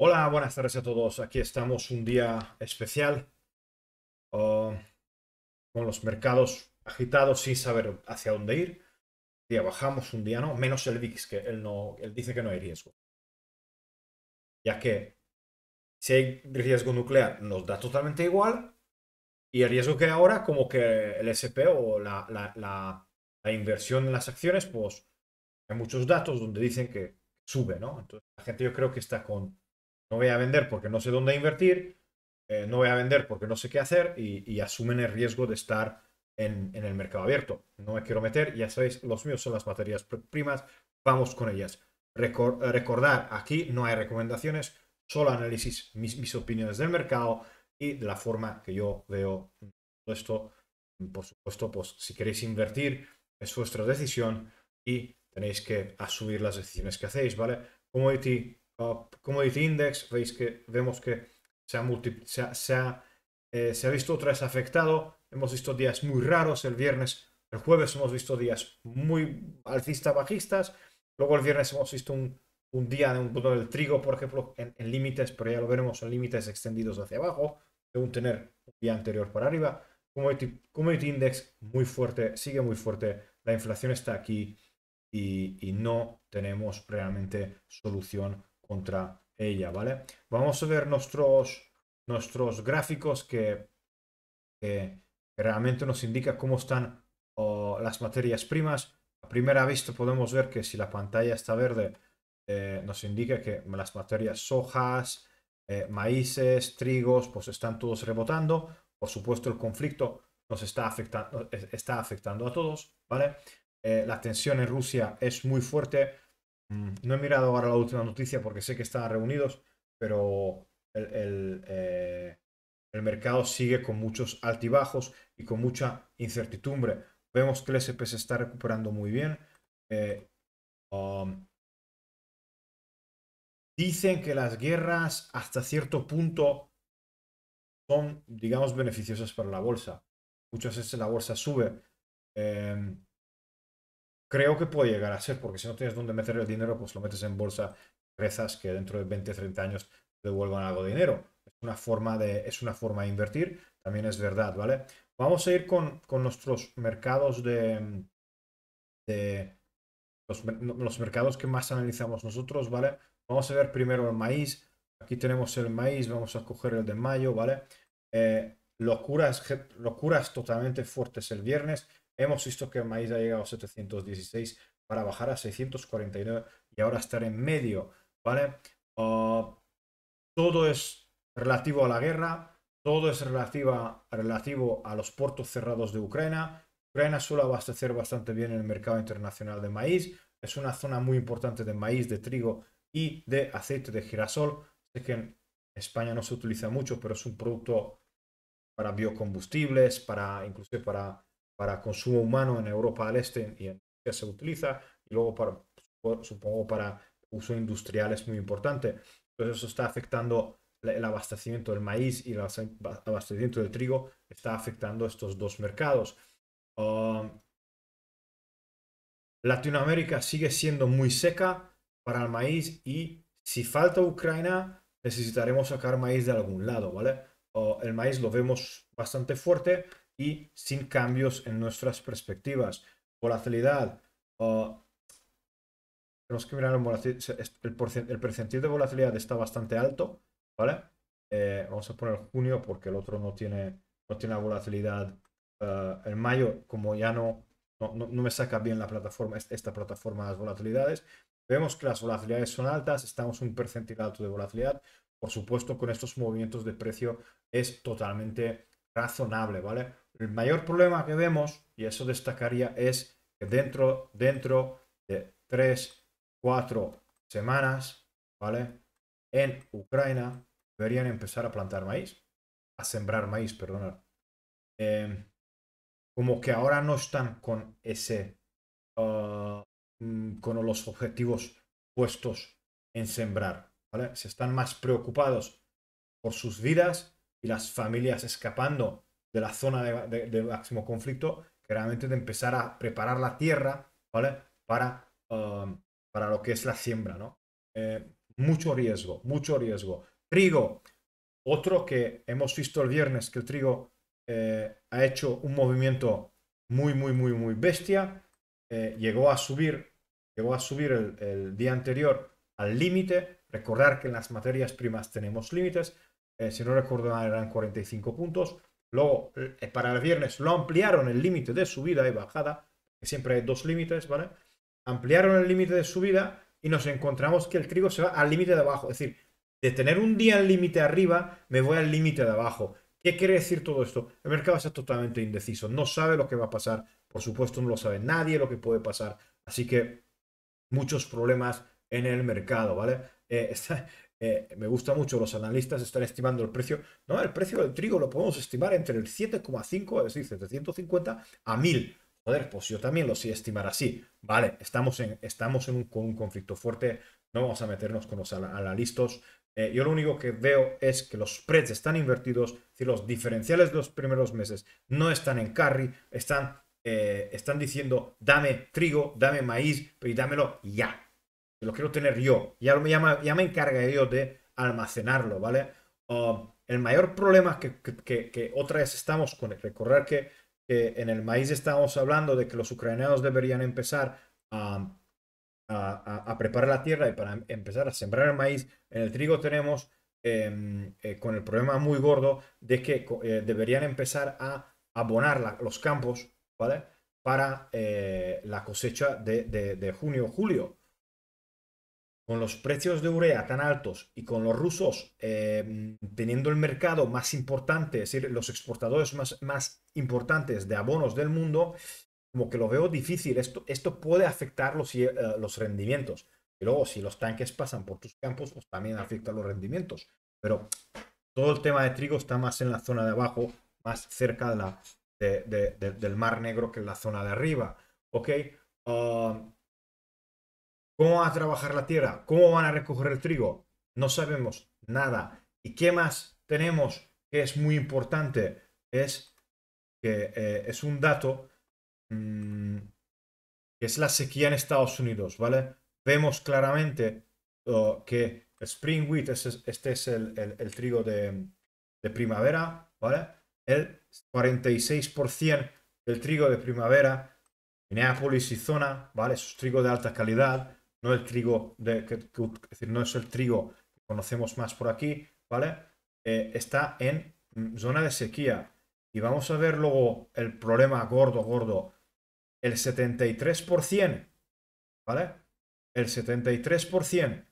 Hola, buenas tardes a todos. Aquí estamos un día especial um, con los mercados agitados sin saber hacia dónde ir. bajamos, un día no, menos el VIX, que él, no, dice que no hay riesgo. Ya que si hay riesgo nuclear nos da totalmente igual y el riesgo que ahora, como que el SP o la inversión en las acciones, pues hay muchos datos donde dicen que sube, ¿no? Entonces la gente yo creo que está con no voy a vender porque no sé dónde invertir, eh, no voy a vender porque no sé qué hacer y, asumen el riesgo de estar en, el mercado abierto. No me quiero meter, ya sabéis, los míos son las materias primas, vamos con ellas. Eh, recordar, aquí no hay recomendaciones, solo análisis, mis, opiniones del mercado y de la forma que yo veo todo esto. Por supuesto, pues si queréis invertir, es vuestra decisión y tenéis que asumir las decisiones que hacéis, ¿vale? Como ti Commodity Index, veis que vemos que se ha, se ha, eh, se ha, visto otra vez afectado. Hemos visto días muy raros el viernes. El jueves hemos visto días muy alcistas bajistas Luego el viernes hemos visto un, un día de un punto del trigo, por ejemplo, en, límites, pero ya lo veremos en límites extendidos hacia abajo, según tener un día anterior para arriba. como commodity Index muy fuerte, sigue muy fuerte. La inflación está aquí y, y no tenemos realmente solución contra ella, ¿vale? Vamos a ver nuestros, nuestros gráficos que, realmente nos indica cómo están oh, las materias primas. A primera vista podemos ver que si la pantalla está verde, eh, nos indica que las materias sojas, eh, maíces, trigos, pues están todos rebotando. Por supuesto, el conflicto nos está afectando, está afectando a todos, ¿vale? Eh, la tensión en Rusia es muy fuerte Mm, no he mirado ahora la última noticia porque sé que están reunidos, pero el, el, eh, mercado sigue con muchos altibajos y con mucha incertidumbre. Vemos que el SP se está recuperando muy bien. Eh, um, dicen que las guerras hasta cierto punto son, digamos, beneficiosas para la bolsa. Muchas veces la bolsa sube. Em, creo que puede llegar a ser, porque si no tienes dónde meter el dinero, pues lo metes en bolsa, rezas que dentro de 20, 30 años te devuelvan algo de dinero. Es una forma de, es una forma de invertir, también es verdad, ¿vale? Vamos a ir con, nuestros mercados de, los, mercados que más analizamos nosotros, ¿vale? Vamos a ver primero el maíz. Aquí tenemos el maíz, vamos a coger el de mayo, ¿vale? Eh, locuras, locuras totalmente fuertes el viernes Hemos visto que el maíz ha llegado a 716 para bajar a 649 y ahora estar en medio, ¿vale? Ah, todo es relativo a la guerra, todo es relativa, relativo a los puertos cerrados de Ucrania. Ucrania suele abastecer bastante bien el mercado internacional de maíz. Es una zona muy importante de maíz, de trigo y de aceite de girasol. Sé que en España no se utiliza mucho, pero es un producto para biocombustibles, para incluso para para consumo humano en Europa del Este y en Asia se utiliza, y luego para, supongo para uso industrial es muy importante. Entonces eso está afectando el abastecimiento del maíz y el abastecimiento del trigo, está afectando estos dos mercados. Um, Latinoamérica sigue siendo muy seca para el maíz y si falta Ucrania, necesitaremos sacar maíz de algún lado, ¿vale? Uh, el maíz lo vemos bastante fuerte, y sin cambios en nuestras perspectivas. Volatilidad. tenemos que mirar el, porcentaje percentil de volatilidad está bastante alto, ¿vale? Eh, vamos a poner junio porque el otro no tiene, no tiene la volatilidad. Eh, en mayo, como ya no, no, no, me saca bien la plataforma, esta plataforma las volatilidades, vemos que las volatilidades son altas, estamos en un percentil alto de volatilidad. Por supuesto, con estos movimientos de precio es totalmente razonable, ¿vale? El mayor problema que vemos, y eso destacaría, es que dentro, dentro de tres cuatro semanas, ¿vale? En Ucrania deberían empezar a plantar maíz, a sembrar maíz, perdonad. Em, como que ahora no están con ese, ah, mm, con los objetivos puestos en sembrar, ¿vale? Se están más preocupados por sus vidas y las familias escapando de la zona de, máximo conflicto, que realmente de empezar a preparar la tierra, ¿vale? Para, um, lo que es la siembra, eh, mucho riesgo, mucho riesgo. Trigo, otro que hemos visto el viernes, que el trigo eh, ha hecho un movimiento muy, muy, muy, muy bestia. Eh, llegó a subir, llegó a subir el día anterior al límite. Recordar que en las materias primas tenemos límites. Eh, si no recuerdo mal, eran 45 puntos. Luego, eh, para el viernes lo ampliaron el límite de subida y bajada, que siempre hay dos límites, ¿vale? Ampliaron el límite de subida y nos encontramos que el trigo se va al límite de abajo. Es decir, de tener un día el límite arriba, me voy al límite de abajo. ¿Qué quiere decir todo esto? El mercado está totalmente indeciso, no sabe lo que va a pasar, por supuesto no lo sabe nadie lo que puede pasar, así que muchos problemas en el mercado, ¿vale? Eh, Eh, me gusta mucho, los analistas están estimando el precio. No, el precio del trigo lo podemos estimar entre el 7,5, es decir, 750 a 1000. Joder, pues yo también lo sé estimar así. Vale, estamos, en, estamos en un, conflicto fuerte, no vamos a meternos con los analistas. Eh, yo lo único que veo es que los spreads están invertidos, es decir, los diferenciales de los primeros meses no están en carry, están, eh, están diciendo dame trigo, dame maíz, pero dámelo ya lo los quiero tener yo. Ya me, llama, ya me encarga ellos de almacenarlo, ¿vale? Um, el mayor problema que, que, otra vez estamos con el recorrer que, en el maíz estamos hablando de que los ucranianos deberían empezar a, a, preparar la tierra y para em, empezar a sembrar el maíz. En el trigo tenemos em, eh, con el problema muy gordo de que eh, deberían empezar a abonar los campos, ¿vale? Para eh, la cosecha de, de, de junio o julio con los precios de urea tan altos y con los rusos eh, teniendo el mercado más importante, es decir, los exportadores más, más importantes de abonos del mundo, como que lo veo difícil. Esto, esto puede afectar los, eh, los rendimientos. Y luego, si los tanques pasan por tus campos, pues también afecta los rendimientos. Pero todo el tema de trigo está más en la zona de abajo, más cerca de la, del Mar Negro que en la zona de arriba. ¿Ok? Ah, ¿Cómo va a trabajar la tierra? ¿Cómo van a recoger el trigo? No sabemos nada. ¿Y qué más tenemos que es muy importante? Es que eh, es un dato mm, que es la sequía en Estados Unidos, ¿vale? Vemos claramente oh, que spring wheat, este, es el, trigo de, primavera, ¿vale? El 46% del trigo de primavera, Neapolis y zona, ¿vale? es trigo de alta calidad, no trigo, de, es el trigo que conocemos más por aquí, ¿vale? Eh, está en zona de sequía. Y vamos a ver luego el problema gordo, gordo. El 73%, ¿vale? El 73%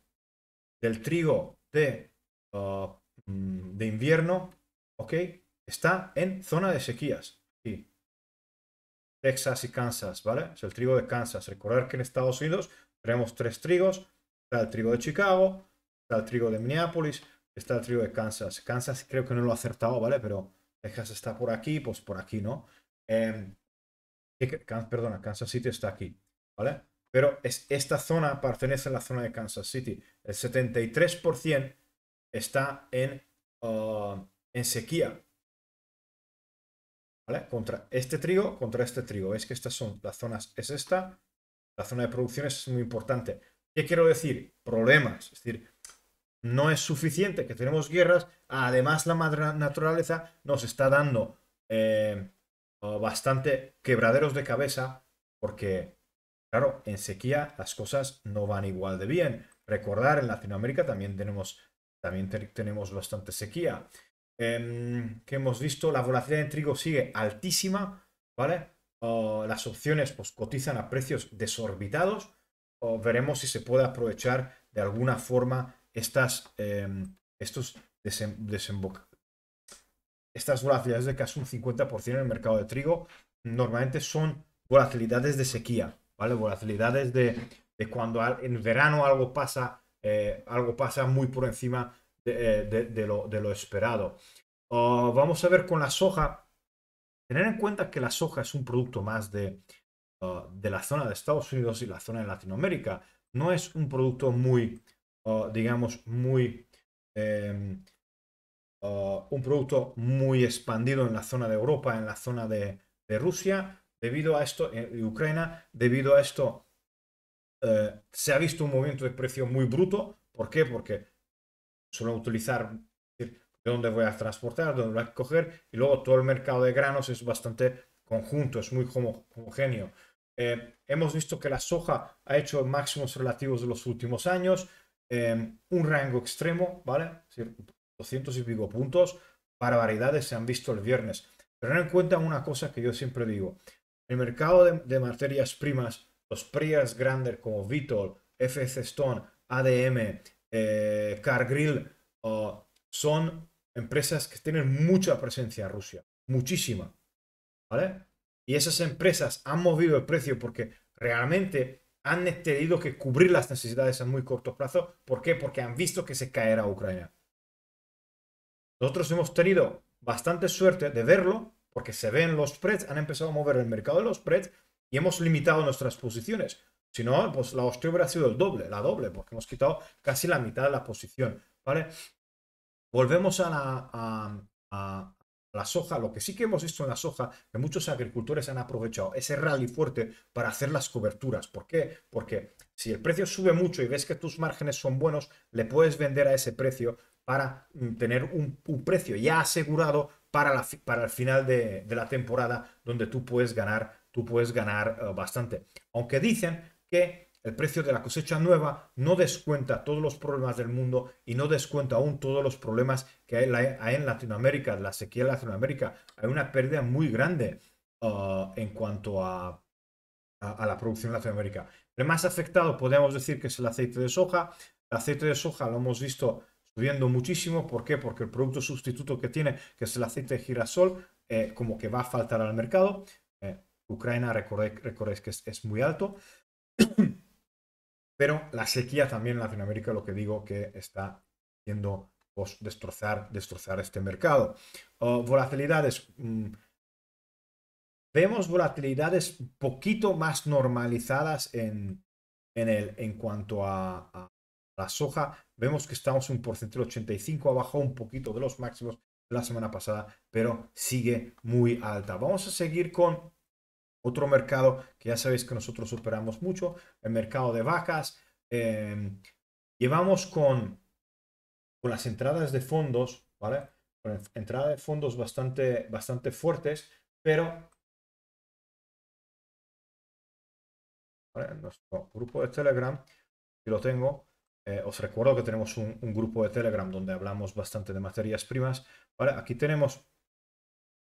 del trigo de, ah, mm, de invierno, ¿ok? Está en zona de sequías. Texas y Kansas, ¿vale? Es el trigo de Kansas. Recordar que en Estados Unidos tenemos tres trigos. Está el trigo de Chicago, está el trigo de Minneapolis, está el trigo de Kansas. Kansas creo que no lo ha acertado, ¿vale? Pero Texas está por aquí, pues por aquí, ¿no? Em, perdona, Kansas City está aquí, ¿vale? Pero es, esta zona pertenece a la zona de Kansas City. El 73% está en, ah, en sequía, contra este trigo, contra este trigo. es que estas son las zonas, es esta, la zona de producción es muy importante. ¿Qué quiero decir? Problemas, es decir, no es suficiente que tenemos guerras, además la madre naturaleza nos está dando eh, bastante quebraderos de cabeza porque, claro, en sequía las cosas no van igual de bien. Recordar, en Latinoamérica también tenemos, también tenemos bastante sequía. Em, que hemos visto, la volatilidad de trigo sigue altísima, ¿vale? las opciones pues, cotizan a precios desorbitados. veremos si se puede aprovechar de alguna forma estas, em, estos estas volatilidades de casi un 50% en el mercado de trigo normalmente son volatilidades de sequía, ¿vale? Volatilidades de, cuando en verano algo pasa, eh, algo pasa muy por encima eh, de, lo, de lo, esperado. Oh, vamos a ver con la soja. Tener en cuenta que la soja es un producto más de, oh, la zona de Estados Unidos y la zona de Latinoamérica. No es un producto muy, oh, digamos, muy... Em, un producto muy expandido en la zona de Europa, en la zona de, Rusia, debido a esto, en eh, Ucrania, debido a esto, eh, se ha visto un movimiento de precio muy bruto. ¿Por qué? Porque suelo utilizar de dónde voy a transportar, dónde voy a coger, y luego todo el mercado de granos es bastante conjunto, es muy homogéneo. Eh, hemos visto que la soja ha hecho máximos relativos de los últimos años, em, un rango extremo, ¿vale? 200 y pico puntos, para variedades se han visto el viernes. Pero ten en cuenta una cosa que yo siempre digo, el mercado de, materias primas, los prias grandes como Vitol, FC Stone, ADM, eh, Cargrill, son empresas que tienen mucha presencia en Rusia, muchísima, ¿vale? Y esas empresas han movido el precio porque realmente han tenido que cubrir las necesidades a muy corto plazo. ¿Por qué? Porque han visto que se caerá Ucrania. Nosotros hemos tenido bastante suerte de verlo porque se ven los spreads, han empezado a mover el mercado de los spreads y hemos limitado nuestras posiciones. Si no, pues la hostia hubiera sido el doble, la doble, porque hemos quitado casi la mitad de la posición, ¿vale? Volvemos a la, a, la soja, lo que sí que hemos visto en la soja, que muchos agricultores han aprovechado ese rally fuerte para hacer las coberturas. ¿Por qué? Porque si el precio sube mucho y ves que tus márgenes son buenos, le puedes vender a ese precio para mm, tener un, precio ya asegurado para, para el final de, la temporada, donde tú puedes ganar, tú puedes ganar eh, bastante. Aunque dicen que el precio de la cosecha nueva no descuenta todos los problemas del mundo y no descuenta aún todos los problemas que hay en Latinoamérica, la sequía en Latinoamérica. Hay una pérdida muy grande uh, en cuanto a, a, la producción en Latinoamérica. El más afectado podemos decir que es el aceite de soja. El aceite de soja lo hemos visto subiendo muchísimo. ¿Por qué? Porque el producto sustituto que tiene, que es el aceite de girasol, eh, como que va a faltar al mercado. Eh, Ucrania, recordéis, que es, es muy alto. Pero la sequía también en Latinoamérica, lo que digo que está haciendo pues, destrozar, destrozar este mercado. Oh, volatilidades. Mm. vemos volatilidades poquito más normalizadas en, en, el, en cuanto a, la soja. Vemos que estamos un porcentaje del 85, abajo un poquito de los máximos la semana pasada, pero sigue muy alta. Vamos a seguir con otro mercado que ya sabéis que nosotros superamos mucho, el mercado de vacas. Em, llevamos con, las entradas de fondos, ¿vale? Con entradas de fondos bastante, bastante fuertes, pero ¿vale? nuestro grupo de Telegram, si lo tengo, eh, os recuerdo que tenemos un, un, grupo de Telegram donde hablamos bastante de materias primas. ¿vale? Aquí tenemos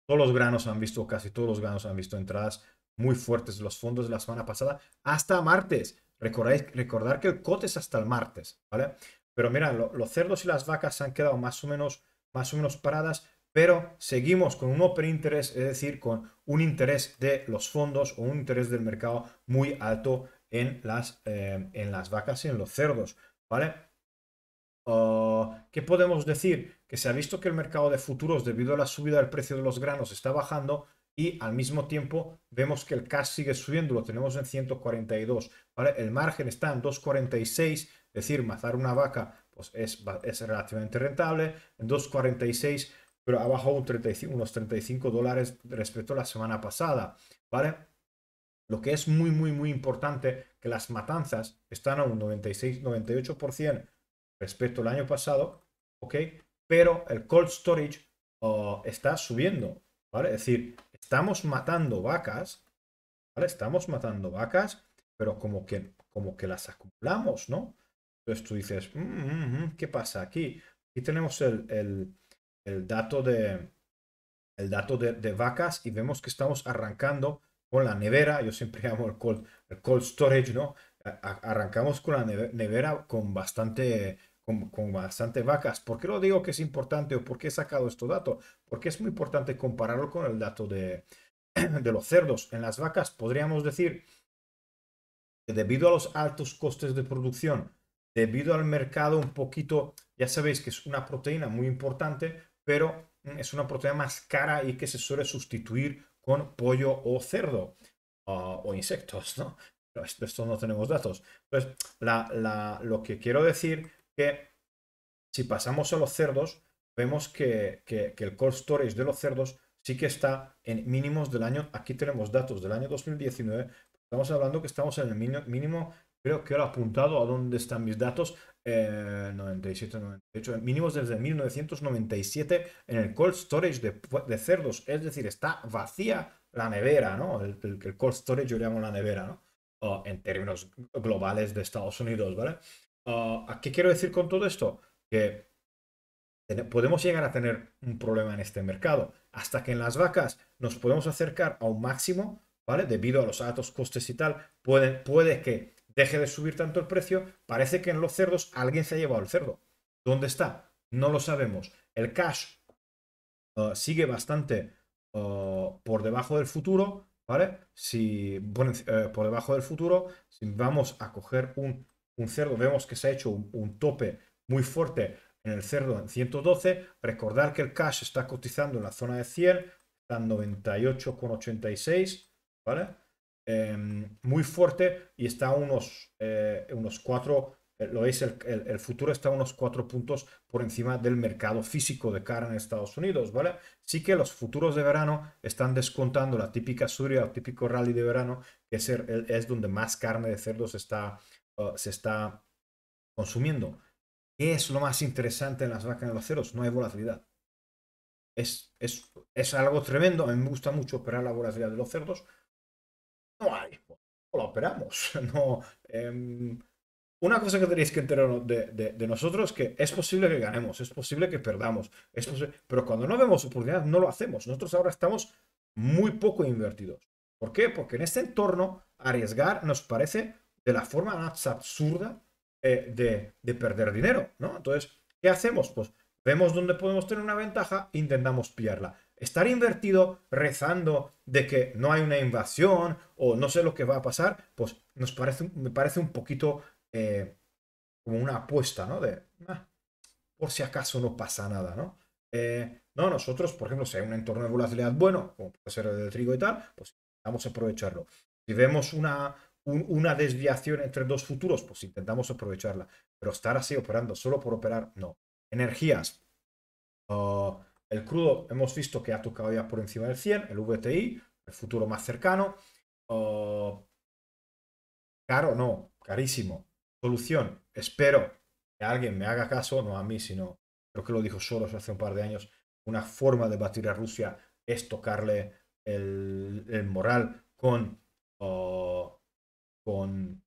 todos los granos han visto, casi todos los granos han visto entradas muy fuertes los fondos de la semana pasada hasta martes. Recordáis, recordar que el cote es hasta el martes, ¿vale? Pero mira, los cerdos y las vacas se han quedado más o menos, más o menos paradas, pero seguimos con un open interest, es decir, con un interés de los fondos o un interés del mercado muy alto en las, eh, en las vacas y en los cerdos, ¿vale? Oh, ¿Qué podemos decir? Que se ha visto que el mercado de futuros, debido a la subida del precio de los granos, está bajando, y al mismo tiempo vemos que el cash sigue subiendo, lo tenemos en 142, ¿vale? El margen está en 2.46, es decir, matar una vaca pues es, relativamente rentable, en 2.46, pero ha bajado un 35, unos 35 dólares respecto a la semana pasada, ¿vale? Lo que es muy, muy, muy importante, que las matanzas están a un 96, 98% respecto al año pasado, ¿ok? Pero el cold storage oh, está subiendo, ¿vale? Es decir, estamos matando vacas, ¿vale? Estamos matando vacas, pero como que, como que las acumulamos, ¿no? Entonces tú dices, mm, mm, mm, ¿qué pasa aquí? Aquí tenemos el, el, dato, de, el dato de, vacas y vemos que estamos arrancando con la nevera, yo siempre llamo el cold, cold storage, ¿no? arrancamos con la nevera con bastante con, bastantes vacas. ¿Por qué lo digo que es importante o por qué he sacado estos dato?... Porque es muy importante compararlo con el dato de, de los cerdos. En las vacas podríamos decir que debido a los altos costes de producción, debido al mercado un poquito, ya sabéis que es una proteína muy importante, pero mm, es una proteína más cara y que se suele sustituir con pollo o cerdo ah, o insectos, ¿no? Pero esto, no tenemos datos. Entonces, lo que quiero decir que si pasamos a los cerdos, vemos que, el cold storage de los cerdos sí que está en mínimos del año, aquí tenemos datos del año 2019, estamos hablando que estamos en el mínimo, creo que ahora apuntado a dónde están mis datos, 97, eh, 98, mínimos desde 1997 en el cold storage de, cerdos, es decir, está vacía la nevera, ¿no? El, cold storage yo llamo la nevera, ¿no? O en términos globales de Estados Unidos, ¿vale? Ah, ¿A qué quiero decir con todo esto? Que podemos llegar a tener un problema en este mercado hasta que en las vacas nos podemos acercar a un máximo, ¿vale? Debido a los altos costes y tal, puede, puede que deje de subir tanto el precio. Parece que en los cerdos alguien se ha llevado el cerdo. ¿Dónde está? No lo sabemos. El cash ah, sigue bastante ah, por debajo del futuro, ¿vale? Si, bueno, eh, por debajo del futuro, si vamos a coger un un cerdo, vemos que se ha hecho un, tope muy fuerte en el cerdo en 112. Recordar que el cash está cotizando en la zona de 100, está en 98,86, ¿vale? Em, muy fuerte y está unos, eh, unos 4, eh, lo veis, el, futuro está unos 4 puntos por encima del mercado físico de carne en Estados Unidos, ¿vale? Sí que los futuros de verano están descontando la típica suria, el típico rally de verano, que es, es donde más carne de cerdos está, eh, se está consumiendo. ¿Qué es lo más interesante en las vacas de los ceros? No hay volatilidad. Es, es, algo tremendo. A mí me gusta mucho operar la volatilidad de los cerdos. No hay. No la operamos. No, em, una cosa que tenéis que enterar de, nosotros es que es posible que ganemos, es posible que perdamos, pero cuando no vemos oportunidad no lo hacemos. Nosotros ahora estamos muy poco invertidos. ¿Por qué? Porque en este entorno arriesgar nos parece de la forma más absurda eh, de, perder dinero, ¿no? Entonces, ¿qué hacemos? Pues vemos dónde podemos tener una ventaja, intentamos pillarla. Estar invertido rezando de que no hay una invasión o no sé lo que va a pasar, pues nos parece, me parece un poquito eh, como una apuesta, ¿no? De, ah, por si acaso no pasa nada, ¿no? Eh, no, nosotros, por ejemplo, si hay un entorno de volatilidad bueno, como puede ser el de trigo y tal, pues vamos a aprovecharlo. Si vemos una, una desviación entre dos futuros, pues intentamos aprovecharla. Pero estar así operando solo por operar, no. Energías. Ah, el crudo hemos visto que ha tocado ya por encima del 100, el VTI, el futuro más cercano. o ah, caro, no, carísimo. Solución, espero que alguien me haga caso, no a mí, sino creo que lo dijo solo hace un par de años, una forma de batir a Rusia es tocarle el moral con con,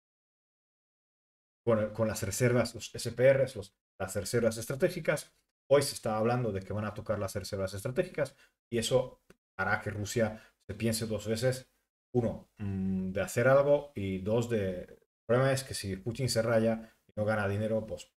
con, las reservas, los SPRs, las reservas estratégicas. Hoy se está hablando de que van a tocar las reservas estratégicas y eso hará que Rusia se piense dos veces, uno, mm, de hacer algo y dos, de... El problema es que si Putin se raya y no gana dinero, pues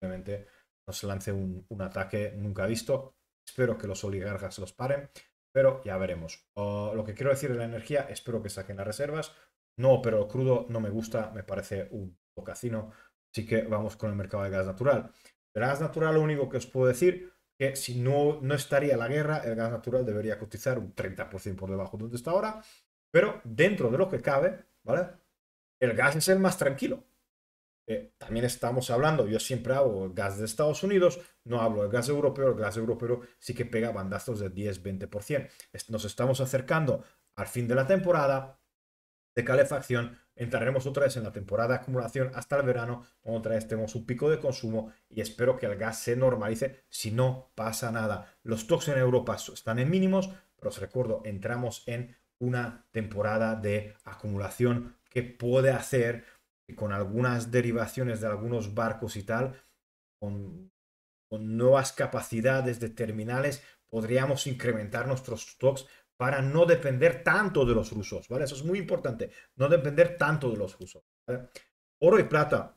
obviamente se lance un, ataque nunca visto. Espero que los oligarcas los paren, pero ya veremos. Oh, lo que quiero decir de la energía, espero que saquen las reservas. No, pero crudo no me gusta, me parece un casino. Así que vamos con el mercado de gas natural. El gas natural lo único que os puedo decir que si no, no estaría la guerra, el gas natural debería cotizar un 30% por debajo de donde está ahora. Pero dentro de lo que cabe, ¿vale? El gas es el más tranquilo. Eh, también estamos hablando, yo siempre hablo gas de Estados Unidos, no hablo del gas europeo, el gas europeo sí que pega bandazos de 10-20%. Nos estamos acercando al fin de la temporada, de calefacción. Entraremos otra vez en la temporada de acumulación hasta el verano, otra vez tenemos un pico de consumo y espero que el gas se normalice si no pasa nada. Los stocks en Europa están en mínimos, pero os recuerdo, entramos en una temporada de acumulación que puede hacer con algunas derivaciones de algunos barcos y tal, con, con nuevas capacidades de terminales, podríamos incrementar nuestros stocks para no depender tanto de los rusos, ¿vale? Eso es muy importante, no depender tanto de los rusos. Oro y plata.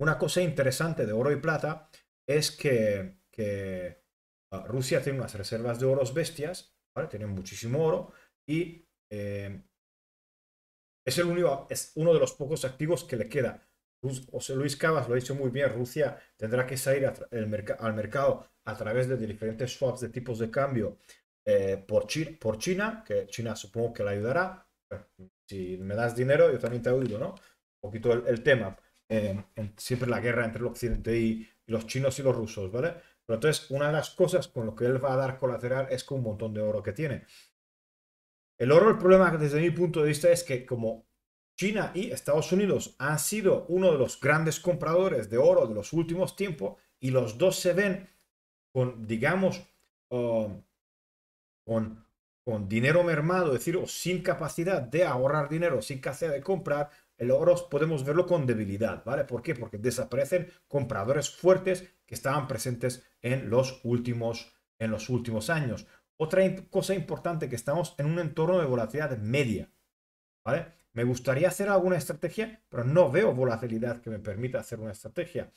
Una cosa interesante de oro y plata es que, ah, Rusia tiene unas reservas de oros bestias, ¿vale? Tiene muchísimo oro y eh, es, el único, es uno de los pocos activos que le queda. José Luis Cabas lo ha dicho muy bien, Rusia tendrá que salir al mercado a través de diferentes swaps de tipos de cambio eh, por, China, por China, que China supongo que la ayudará. Si me das dinero, yo también te ayudo, ¿no? Un poquito el, tema. Eh, siempre la guerra entre el occidente y, los chinos y los rusos, ¿vale? Pero entonces, una de las cosas con lo que él va a dar colateral es con un montón de oro que tiene. El oro, el problema desde mi punto de vista es que como China y Estados Unidos han sido uno de los grandes compradores de oro de los últimos tiempos y los dos se ven con, digamos, um, con, dinero mermado, es decir, o sin capacidad de ahorrar dinero, sin capacidad de comprar, el oro podemos verlo con debilidad, ¿vale? ¿Por qué? Porque desaparecen compradores fuertes que estaban presentes en los últimos, en los últimos años. Otra cosa importante que estamos en un entorno de volatilidad media, ¿vale? Me gustaría hacer alguna estrategia, pero no veo volatilidad que me permita hacer una estrategia.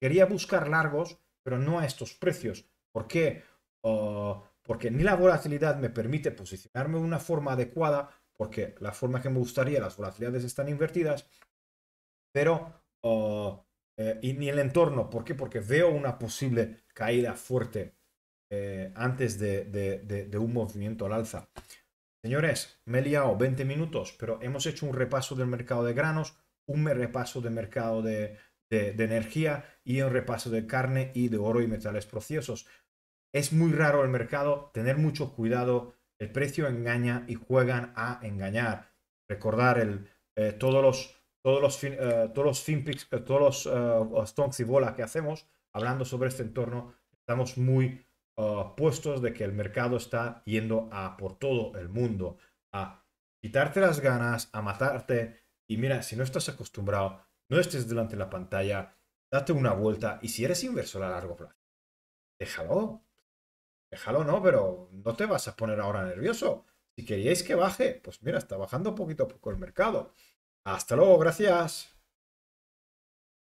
Quería buscar largos, pero no a estos precios. ¿Por qué? Ah, porque ni la volatilidad me permite posicionarme de una forma adecuada, porque la forma que me gustaría, las volatilidades están invertidas, pero oh, eh, y ni el entorno. ¿Por qué? Porque veo una posible caída fuerte eh, antes de, un movimiento al alza. Señores, me he liado 20 minutos, pero hemos hecho un repaso del mercado de granos, un repaso del mercado de, energía y un repaso de carne y de oro y metales preciosos. Es muy raro el mercado, tener mucho cuidado, el precio engaña y juegan a engañar. Recordar el, eh, todos los todos los eh, todos los eh, todos los stonks y bolas que hacemos, hablando sobre este entorno, estamos muy puestos de que el mercado está yendo a por todo el mundo, a quitarte las ganas, a matarte. Y mira, si no estás acostumbrado, no estés delante de la pantalla, date una vuelta. Y si eres inversor a largo plazo, déjalo, déjalo, ¿no? Pero no te vas a poner ahora nervioso. Si queríais que baje, pues mira, está bajando poquito a poco el mercado. Hasta luego, gracias.